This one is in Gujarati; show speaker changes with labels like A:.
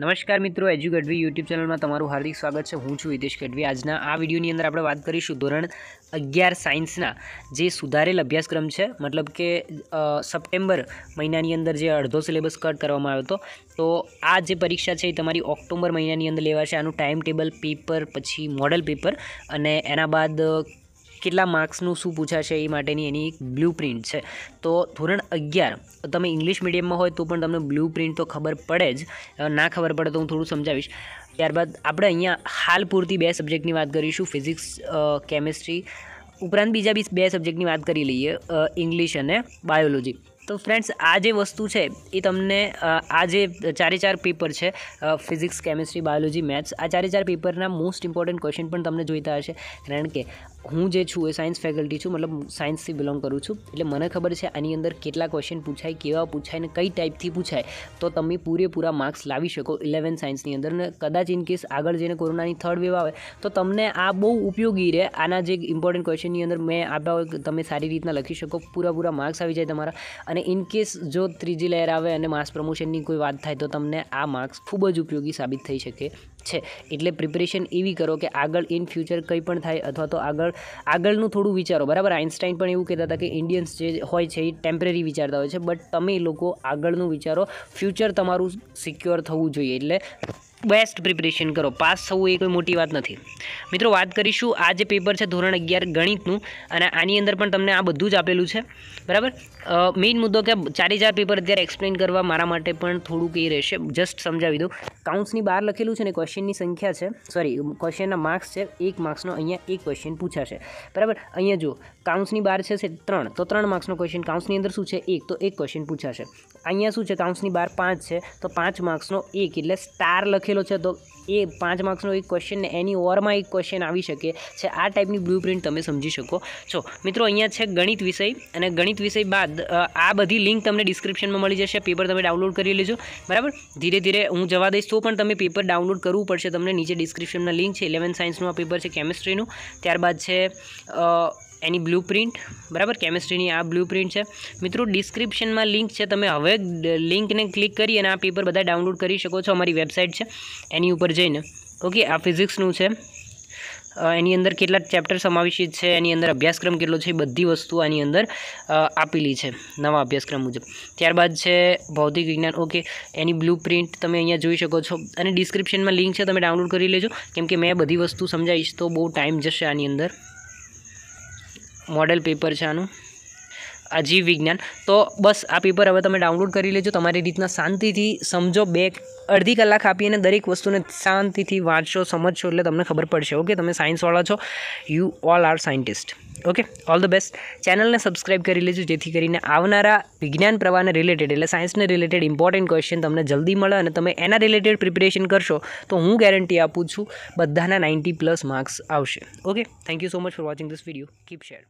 A: નમસ્કાર મિત્રો એજ્યુ ગઢવી યુટ્યુબ ચેનલમાં તમારું હાર્દિક સ્વાગત છે હું છું હિતેશ ગઢવી આજના આ વિડીયોની અંદર આપણે વાત કરીશું ધોરણ અગિયાર સાયન્સના જે સુધારેલ અભ્યાસક્રમ છે મતલબ કે સપ્ટેમ્બર મહિનાની અંદર જે અડધો સિલેબસ કટ કરવામાં આવ્યો હતો તો આ જે પરીક્ષા છે એ તમારી ઓક્ટોબર મહિનાની અંદર લેવાશે આનું ટાઈમ ટેબલ પેપર પછી મોડલ પેપર અને એના બાદ કેટલા માર્ક્સનું શું પૂછાશે એ માટેની એની એક બ્લુ પ્રિન્ટ છે તો ધોરણ અગિયાર તમે ઇંગ્લિશ મીડિયમમાં હોય તો પણ તમને બ્લુ પ્રિન્ટ તો ખબર પડે જ ના ખબર પડે તો હું થોડું સમજાવીશ ત્યારબાદ આપણે અહીંયા હાલ પૂરતી બે સબ્જેક્ટની વાત કરીશું ફિઝિક્સ કેમેસ્ટ્રી ઉપરાંત બીજા બી બે સબ્જેક્ટની વાત કરી લઈએ ઇંગ્લિશ અને બાયોલોજી તો ફ્રેન્ડ્સ આ જે વસ્તુ છે એ તમને આ જે ચારે ચાર પેપર છે ફિઝિક્સ કેમેસ્ટ્રી બાયોલોજી મેથ્સ આ ચારે ચાર પેપરના મોસ્ટ ઇમ્પોર્ટન્ટ ક્વેશ્ચન પણ તમને જોઈતા હશે કારણ કે હું જે છું એ સાયન્સ ફેકલ્ટી છું મતલબ સાયન્સથી બિલોંગ કરું છું એટલે મને ખબર છે આની અંદર કેટલા ક્વેશ્ચન પૂછાય કેવા પૂછાય ને કઈ ટાઈપથી પૂછાય તો તમે પૂરેપૂરા માર્ક્સ લાવી શકો ઇલેવન સાયન્સની અંદર ને કદાચ ઇન કેસ આગળ જઈને કોરોનાની થર્ડ વેવ આવે તો તમને આ બહુ ઉપયોગી રહે આના જે ઇમ્પોર્ટન્ટ ક્વેશ્ચનની અંદર મેં આપ્યા હોય તમે સારી રીતના લખી શકો પૂરા પૂરા માર્ક્સ આવી જાય તમારા અને ઇનકેસ જો ત્રીજી લહેર આવે અને માસ પ્રમોશનની કોઈ વાત થાય તો તમને આ માર્ક્સ ખૂબ જ ઉપયોગી સાબિત થઈ શકે છે એટલે પ્રિપેરેશન એવી કરો કે આગળ ઇન ફ્યુચર કંઈ પણ થાય અથવા તો આગળ આગળનું થોડું વિચારો બરાબર આઇન્સ્ટાઈન પણ એવું કહેતા હતા કે ઇન્ડિયન્સ જે હોય છે એ ટેમ્પરરી વિચારતા હોય છે બટ તમે લોકો આગળનું વિચારો ફ્યુચર તમારું સિક્યોર થવું જોઈએ એટલે બેસ્ટ પ્રિપરેશન કરો પાસ થવું એ કોઈ મોટી વાત નથી મિત્રો વાત કરીશું આ જે પેપર છે ધોરણ અગિયાર ગણિતનું અને આની અંદર પણ તમને આ બધું જ આપેલું છે બરાબર મેઇન મુદ્દો કે ચારે ચાર પેપર અત્યારે એક્સપ્લેન કરવા મારા માટે પણ થોડુંક એ રહેશે જસ્ટ સમજાવી દઉં કાઉન્ટ્સની બહાર લખેલું છે ને ક્વેશ્ચનની સંખ્યા છે સોરી ક્વેશ્ચનના માર્ક્સ છે એક માર્ક્સનો અહીંયા એક ક્વેશ્ચન પૂછાશે બરાબર અહીંયા જો કાઉન્ટ્સની બહાર છે ત્રણ તો ત્રણ માર્ક્સનો ક્વેશ્ચન કાઉન્ટ્સની અંદર શું છે એક તો એક ક્વેશ્ચન પૂછાશે અહીંયા શું છે કાઉન્ટ્સની બહાર પાંચ છે તો પાંચ માર્ક્સનો એક એટલે સ્ટાર લખેલું આપેલો છે તો એ પાંચ માર્ક્સનો એક ક્વેશ્ચન એની ઓવરમાં એક ક્વેશ્ચન આવી શકે છે આ ટાઈપની બ્લુ પ્રિન્ટ તમે સમજી શકો છો મિત્રો અહીંયા છે ગણિત વિષય અને ગણિત વિષય બાદ આ બધી લિંક તમને ડિસ્ક્રિપ્શનમાં મળી જશે પેપર તમે ડાઉનલોડ કરી લેજો બરાબર ધીરે ધીરે હું જવા દઈશ તો પણ તમે પેપર ડાઉનલોડ કરવું પડશે તમને નીચે ડિસ્ક્રિપ્શનમાં લિંક છે ઇલેવન સાયન્સનું આ પેપર છે કેમિસ્ટ્રીનું ત્યારબાદ છે એની બ્લુ પ્રિન્ટ બરાબર કેમેસ્ટ્રીની આ બ્લુ પ્રિન્ટ છે મિત્રો ડિસ્ક્રિપ્શનમાં લિંક છે તમે હવે લિંકને ક્લિક કરી અને આ પેપર બધા ડાઉનલોડ કરી શકો છો અમારી વેબસાઇટ છે એની ઉપર જઈને ઓકે આ ફિઝિક્સનું છે એની અંદર કેટલા ચેપ્ટર સમાવિષ્ટ છે એની અંદર અભ્યાસક્રમ કેટલો છે બધી વસ્તુ આની અંદર આપેલી છે નવા અભ્યાસક્રમ મુજબ ત્યારબાદ છે ભૌતિક વિજ્ઞાન ઓકે એની બ્લુ પ્રિન્ટ તમે અહીંયા જોઈ શકો છો અને ડિસ્ક્રિપ્શનમાં લિંક છે તમે ડાઉનલોડ કરી લેજો કેમ કે મેં બધી વસ્તુ સમજાવીશ તો બહુ ટાઈમ જશે આની અંદર મોડેલ પેપર છે આનું આ જીવ વિજ્ઞાન તો બસ આ પેપર હવે તમે ડાઉનલોડ કરી લેજો તમારી રીતના શાંતિથી સમજો બે અડધી કલાક આપી અને દરેક વસ્તુને શાંતિથી વાંચશો સમજશો એટલે તમને ખબર પડશે ઓકે તમે સાયન્સવાળા છો you all are scientist okay all the best ચેનલને સબસ્ક્રાઈબ કરી લેજો જેથી કરીને આવનારા વિજ્ઞાન પ્રવાહને રિલેટેડ એટલે સાયન્સને રિલેટેડ ઇમ્પોર્ટન્ટ ક્વેશ્ચન તમને જલ્દી મળે અને તમે એના રિલેટેડ પ્રિપેરેશન કરશો તો હું ગેરંટી આપું છું બધાના નાઇન્ટી પ્લસ માર્ક્સ આવશે okay thank you so much for watching this video keep share